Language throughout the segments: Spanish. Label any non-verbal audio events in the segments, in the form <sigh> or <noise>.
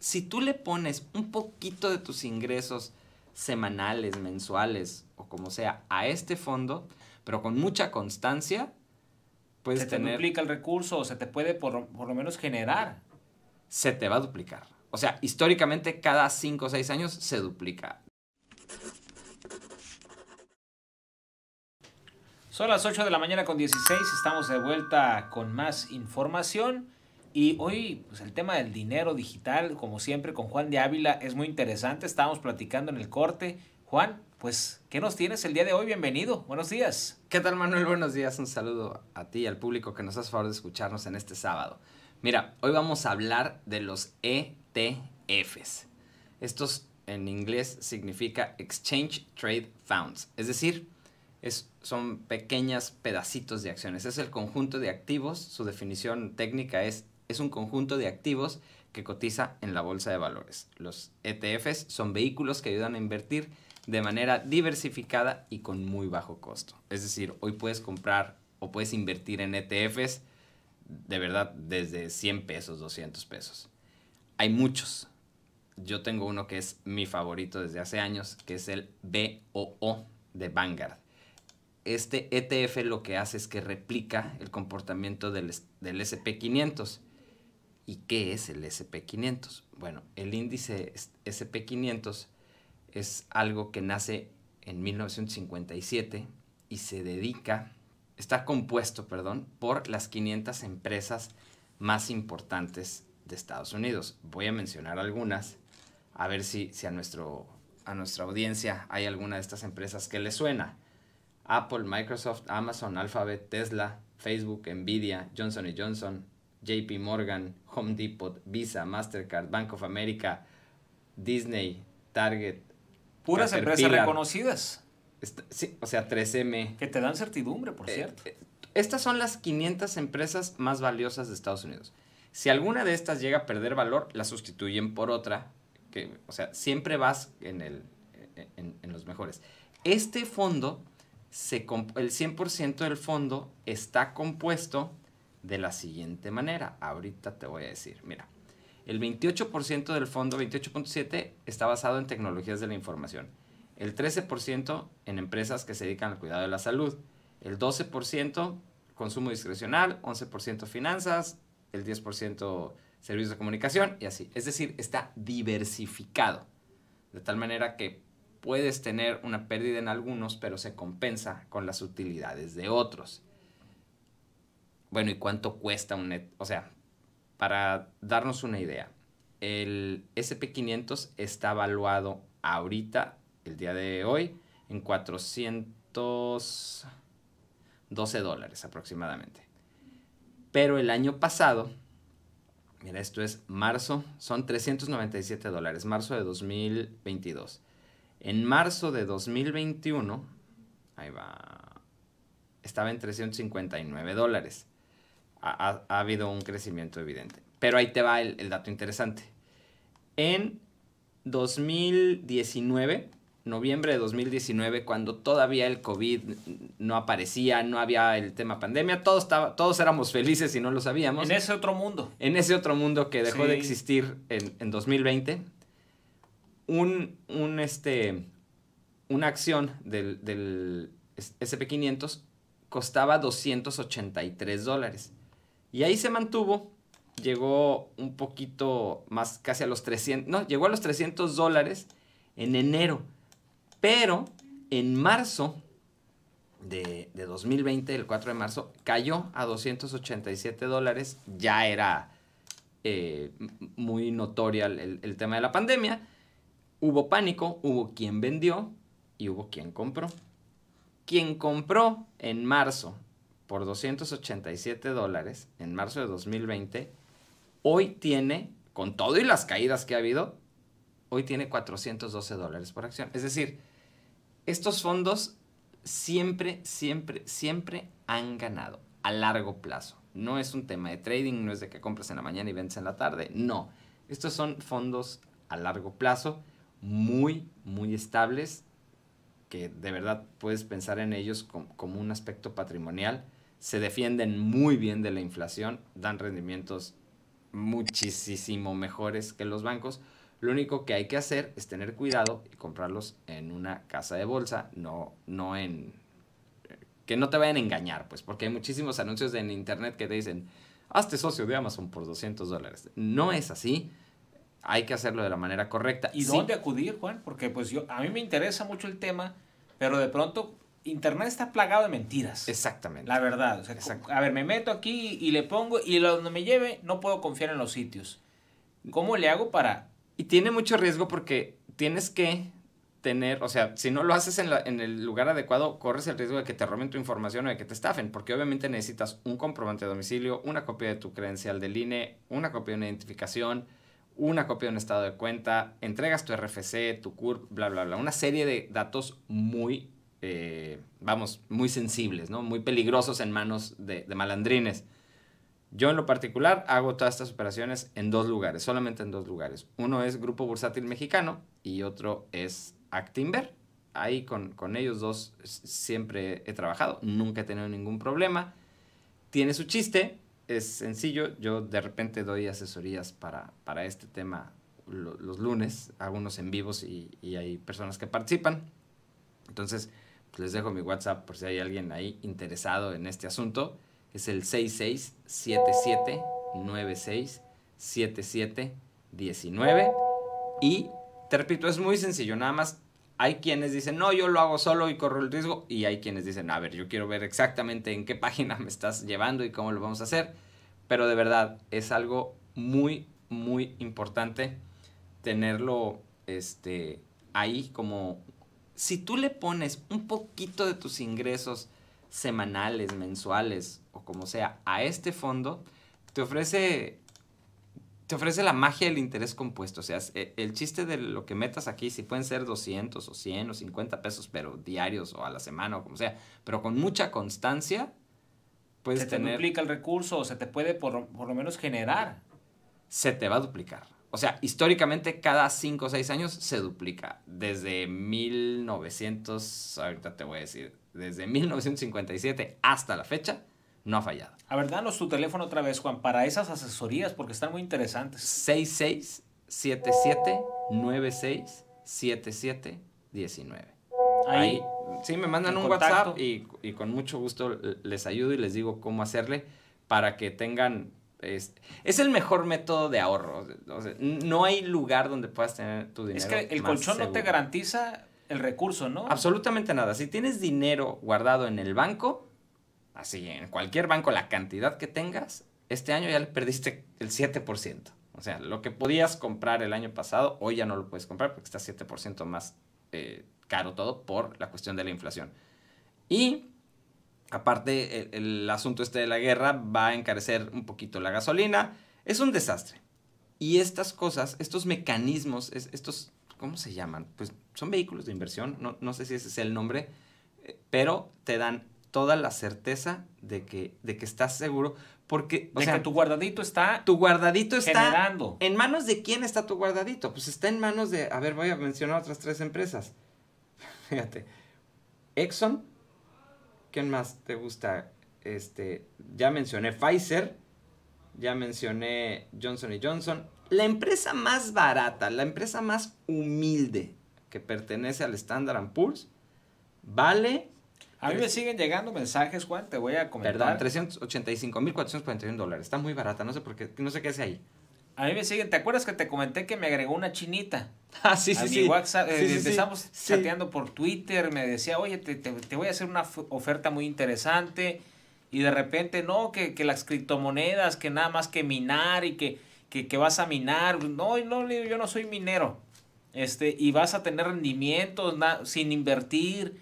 si tú le pones un poquito de tus ingresos semanales, mensuales o como sea a este fondo, pero con mucha constancia, puedes se te duplica el recurso o se te puede por, lo menos generar. Se te va a duplicar. O sea, históricamente cada 5 o 6 años se duplica. Son las 8 de la mañana con 16, estamos de vuelta con más información. Y hoy, pues el tema del dinero digital, como siempre, con Juan de Ávila es muy interesante. Estábamos platicando en el corte. Juan, pues, ¿qué nos tienes el día de hoy? Bienvenido, buenos días. ¿Qué tal, Manuel? Buenos días, un saludo a ti y al público que nos hace favor de escucharnos en este sábado. Mira, hoy vamos a hablar de los ETFs. Estos en inglés significa Exchange Trade Funds, es decir, es, son pequeñas pedacitos de acciones. Es el conjunto de activos, su definición técnica es es un conjunto de activos que cotiza en la bolsa de valores. Los ETFs son vehículos que ayudan a invertir de manera diversificada y con muy bajo costo. Es decir, hoy puedes comprar o puedes invertir en ETFs de verdad desde 100 pesos, 200 pesos. Hay muchos. Yo tengo uno que es mi favorito desde hace años, que es el BOO de Vanguard. Este ETF lo que hace es que replica el comportamiento del, del SP500 ¿Y qué es el SP500? Bueno, el índice SP500 es algo que nace en 1957 y se dedica, está compuesto, perdón, por las 500 empresas más importantes de Estados Unidos. Voy a mencionar algunas, a ver si, a, nuestro, a nuestra audiencia hay alguna de estas empresas que le suena. Apple, Microsoft, Amazon, Alphabet, Tesla, Facebook, Nvidia, Johnson Johnson, JP Morgan, Home Depot, Visa, Mastercard, Bank of America, Disney, Target. Puras empresas reconocidas. o sea, 3M. Que te dan certidumbre, por eh, cierto. Eh, estas son las 500 empresas más valiosas de Estados Unidos. Si alguna de estas llega a perder valor, la sustituyen por otra. o sea, siempre vas en, el, eh, en, los mejores. Este fondo, se el 100% del fondo está compuesto de la siguiente manera. Ahorita te voy a decir, mira, el 28% del fondo, 28.7, está basado en tecnologías de la información, el 13% en empresas que se dedican al cuidado de la salud, el 12% consumo discrecional, 11% finanzas, el 10% servicios de comunicación y así. Es decir, está diversificado, de tal manera que puedes tener una pérdida en algunos, pero se compensa con las utilidades de otros bueno, ¿y cuánto cuesta un net? O sea, para darnos una idea, el SP500 está evaluado ahorita, el día de hoy, en 412 dólares aproximadamente. Pero el año pasado, mira, esto es marzo, son 397 dólares, marzo de 2022. En marzo de 2021, ahí va, estaba en 359 dólares ha, habido un crecimiento evidente. Pero ahí te va el, dato interesante. En 2019, noviembre de 2019, cuando todavía el COVID no aparecía, no había el tema pandemia, todos, estaba, todos éramos felices y no lo sabíamos. En ese otro mundo. En ese otro mundo que dejó de existir en, 2020, un, este, una acción del, del SP500 costaba 283 dólares. Y ahí se mantuvo, llegó un poquito más, casi a los 300, no, llegó a los 300 dólares en enero, pero en marzo de, 2020, el 4 de marzo, cayó a 287 dólares, ya era eh, muy notoria el, el tema de la pandemia, hubo pánico, hubo quien vendió y hubo quien compró. Quien compró en marzo por 287 dólares en marzo de 2020, hoy tiene, con todo y las caídas que ha habido, hoy tiene 412 dólares por acción. Es decir, estos fondos siempre, siempre, siempre han ganado a largo plazo. No es un tema de trading, no es de que compras en la mañana y vendes en la tarde, no. Estos son fondos a largo plazo, muy, muy estables, que de verdad puedes pensar en ellos como un aspecto patrimonial se defienden muy bien de la inflación, dan rendimientos muchísimo mejores que los bancos. Lo único que hay que hacer es tener cuidado y comprarlos en una casa de bolsa, no, no en... que no te vayan a engañar, pues, porque hay muchísimos anuncios en internet que te dicen, hazte socio de Amazon por 200 dólares. No es así, hay que hacerlo de la manera correcta. ¿Y dónde acudir, Juan? Porque pues yo, a mí me interesa mucho el tema, pero de pronto Internet está plagado de mentiras. Exactamente. La verdad. O sea, a ver, me meto aquí y le pongo, y donde me lleve, no puedo confiar en los sitios. ¿Cómo le hago para...? Y tiene mucho riesgo porque tienes que tener, o sea, si no lo haces en, en, el lugar adecuado, corres el riesgo de que te roben tu información o de que te estafen, porque obviamente necesitas un comprobante de domicilio, una copia de tu credencial del INE, una copia de una identificación, una copia de un estado de cuenta, entregas tu RFC, tu CURP, bla, bla, bla, una serie de datos muy eh, vamos, muy sensibles, ¿no? Muy peligrosos en manos de, malandrines. Yo en lo particular hago todas estas operaciones en dos lugares, solamente en dos lugares. Uno es Grupo Bursátil Mexicano y otro es Actinver. Ahí con, con ellos dos siempre he trabajado, nunca he tenido ningún problema. Tiene su chiste, es sencillo. Yo de repente doy asesorías para, para este tema los lunes, algunos en vivos y, y hay personas que participan. Entonces, les dejo mi WhatsApp por si hay alguien ahí interesado en este asunto. Es el 6677967719. Y te repito, es muy sencillo, nada más hay quienes dicen, no, yo lo hago solo y corro el riesgo, y hay quienes dicen, a ver, yo quiero ver exactamente en qué página me estás llevando y cómo lo vamos a hacer, pero de verdad es algo muy, muy importante tenerlo este, ahí como si tú le pones un poquito de tus ingresos semanales, mensuales o como sea a este fondo, te ofrece te ofrece la magia del interés compuesto. O sea, eh, el chiste de lo que metas aquí, si pueden ser 200 o 100 o 50 pesos, pero diarios o a la semana o como sea, pero con mucha constancia, puedes se te duplica el recurso o se te puede por, lo menos generar. Se te va a duplicar o sea, históricamente cada 5 o 6 años se duplica. Desde 1900, ahorita te voy a decir, desde 1957 hasta la fecha, no ha fallado. A ver, danos tu teléfono otra vez, Juan, para esas asesorías, porque están muy interesantes. 6677967719. Ahí. Ahí. Sí, me mandan un WhatsApp y con mucho gusto les ayudo y les digo cómo hacerle para que tengan es, el mejor método de ahorro. no hay lugar donde puedas tener tu dinero. Es que el colchón no te garantiza el recurso, ¿no? Absolutamente nada. Si tienes dinero guardado en el banco, así en cualquier banco, la cantidad que tengas, este año ya le perdiste el 7%. O sea, lo que podías comprar el año pasado, hoy ya no lo puedes comprar porque está 7% más eh, caro todo por la cuestión de la inflación. Y Aparte, el, asunto este de la guerra va a encarecer un poquito la gasolina. Es un desastre. Y estas cosas, estos mecanismos, estos, ¿cómo se llaman? Pues son vehículos de inversión, no, sé si ese es el nombre, eh, pero te dan toda la certeza de que, de que estás seguro. Porque, o sea, tu guardadito está. Tu guardadito está. Generando. ¿En manos de quién está tu guardadito? Pues está en manos de. A ver, voy a mencionar otras tres empresas. <laughs> Fíjate. Exxon, ¿Quién más te gusta? Este, ya mencioné Pfizer, ya mencioné Johnson Johnson. La empresa más barata, la empresa más humilde que pertenece al Standard Poor's, vale... A mí me siguen llegando mensajes, Juan, te voy a comentar. Perdón, 385.441 dólares. Está muy barata, no sé por qué, no sé qué hace ahí. A mí me siguen. ¿Te acuerdas que te comenté que me agregó una chinita? <laughs> Ah, sí, sí, WhatsApp, empezamos eh, chateando por Twitter, me decía, oye, te, voy a hacer una oferta muy interesante. Y de repente, no, que, las criptomonedas, que nada más que minar y que, que, vas a minar. No, no, yo no soy minero. Este, y vas a tener rendimientos sin invertir.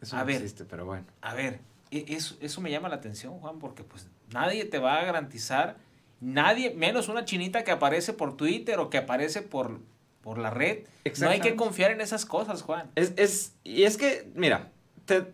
Eso a no pero bueno. A ver, e, eso, eso me llama la atención, Juan, porque pues nadie te va a garantizar Nadie, menos una chinita que aparece por Twitter o que aparece por, por la red. No hay que confiar en esas cosas, Juan. Es, y es que, mira, te,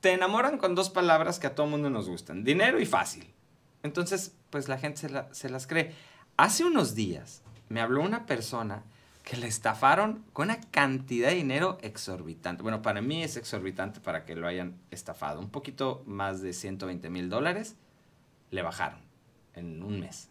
te enamoran con dos palabras que a todo mundo nos gustan, dinero y fácil. Entonces, pues la gente se, se las cree. Hace unos días me habló una persona que le estafaron con una cantidad de dinero exorbitante. Bueno, para mí es exorbitante para que lo hayan estafado. Un poquito más de 120 mil dólares le bajaron en un mes,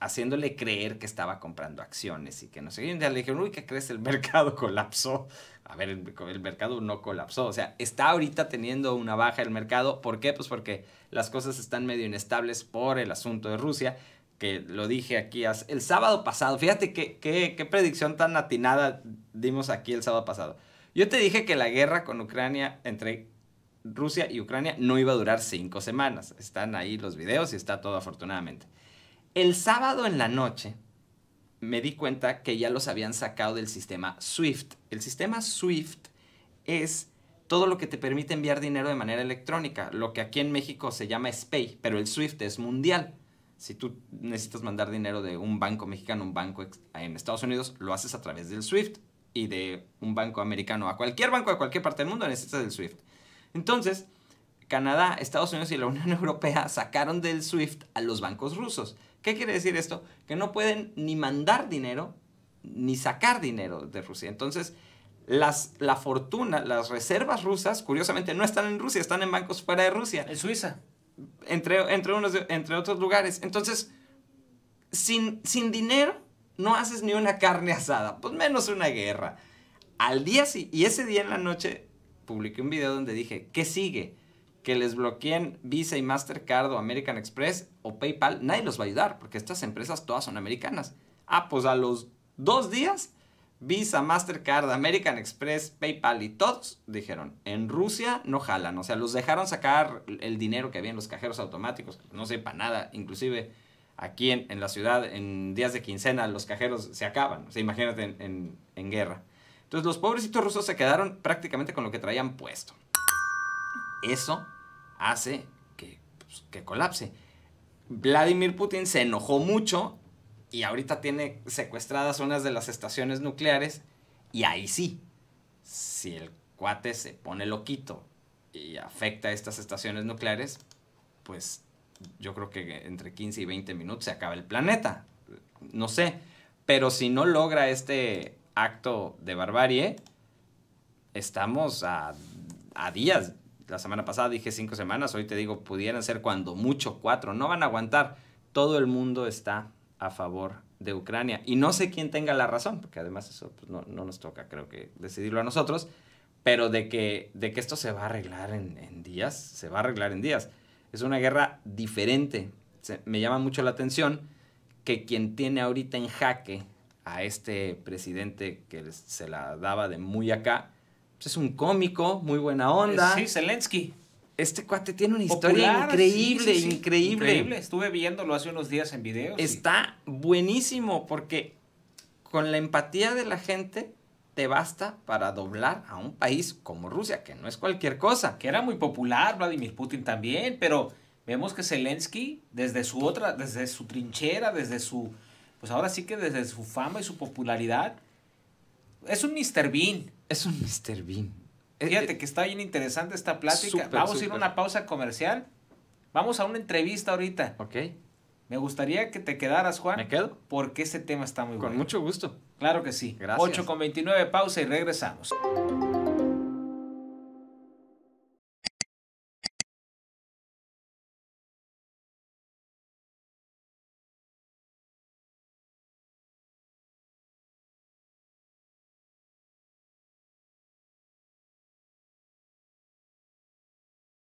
haciéndole creer que estaba comprando acciones y que no sé Y le dijeron, uy, ¿qué crees? El <laughs> mercado colapsó. A ver, el, mercado no colapsó. O sea, está ahorita teniendo una baja el mercado. ¿Por qué? Pues porque las cosas están medio inestables por el asunto de Rusia, que lo dije aquí el sábado pasado. Fíjate qué, qué, qué predicción tan atinada dimos aquí el sábado pasado. Yo te dije que la guerra con Ucrania, entre Rusia y Ucrania no iba a durar cinco semanas. Están ahí los videos y está todo afortunadamente. El sábado en la noche me di cuenta que ya los habían sacado del sistema SWIFT. El sistema SWIFT es todo lo que te permite enviar dinero de manera electrónica, lo que aquí en México se llama SPAY, pero el SWIFT es mundial. Si tú necesitas mandar dinero de un banco mexicano a un banco en Estados Unidos, lo haces a través del SWIFT y de un banco americano a cualquier banco de cualquier parte del mundo necesitas el SWIFT. Entonces, Canadá, Estados Unidos y la Unión <laughs> Europea sacaron del SWIFT a los bancos rusos. ¿Qué quiere decir esto? Que no pueden ni mandar dinero ni sacar dinero de Rusia. Entonces, las, la fortuna, las reservas rusas, curiosamente, no están en Rusia, están en bancos fuera de Rusia. En Suiza. Entre, entre, unos, entre otros lugares. Entonces, sin, sin dinero no haces ni una carne asada, pues menos una guerra. Al día sí, y ese día en la noche publiqué un video donde dije, ¿qué sigue? que les bloqueen Visa y Mastercard o American Express o PayPal, nadie los va a ayudar porque estas empresas todas son americanas. Ah, pues a los dos días, Visa, Mastercard, American Express, PayPal y todos dijeron, en Rusia no jalan, o sea, los dejaron sacar el dinero que había en los cajeros automáticos, no sé, nada, inclusive aquí en, en, la ciudad, en días de quincena, los cajeros se acaban, o sea, imagínate en guerra. Entonces los pobrecitos rusos se quedaron prácticamente con lo que traían puesto. Eso hace pues, que, colapse. Vladimir Putin se enojó mucho y ahorita tiene secuestradas unas de las estaciones nucleares y ahí sí, si el cuate se pone loquito y afecta a estas estaciones nucleares, pues yo creo que entre 15 y 20 minutos se acaba el planeta. No sé, pero si no logra este acto de barbarie, estamos a, a días. La semana pasada dije cinco semanas, hoy te digo, pudieran ser cuando mucho cuatro. No van a aguantar. Todo el mundo está a favor de Ucrania. Y no sé quién tenga la razón, porque además eso pues, no, nos toca, creo que, decidirlo a nosotros, pero de que, de que esto se va a arreglar en, días, se va a arreglar en días. Es una guerra diferente. me llama mucho la atención que quien tiene ahorita en jaque a este presidente que se la daba de muy acá. Pues es un cómico, muy buena onda. Sí, Zelensky. Este cuate tiene una historia increíble, increíble. estuve viéndolo hace unos días en video. Está buenísimo porque con la empatía de la gente te basta para doblar a un país como Rusia, que no es cualquier cosa. Que era muy popular Vladimir Putin también, pero vemos que Zelensky, desde su otra, desde su trinchera, desde su pues ahora sí que desde su fama y su popularidad, es un Mr. Bean. Es un Mr. Bean. Eh, Fíjate eh, que está bien interesante esta plática. Vamos a ir a una pausa comercial. Vamos a una entrevista ahorita. Ok. Me gustaría que te quedaras, Juan. ¿Me quedo? Porque este tema está muy Con bueno. Con mucho gusto. Claro que sí. Gracias. 8 con 29, pausa y regresamos.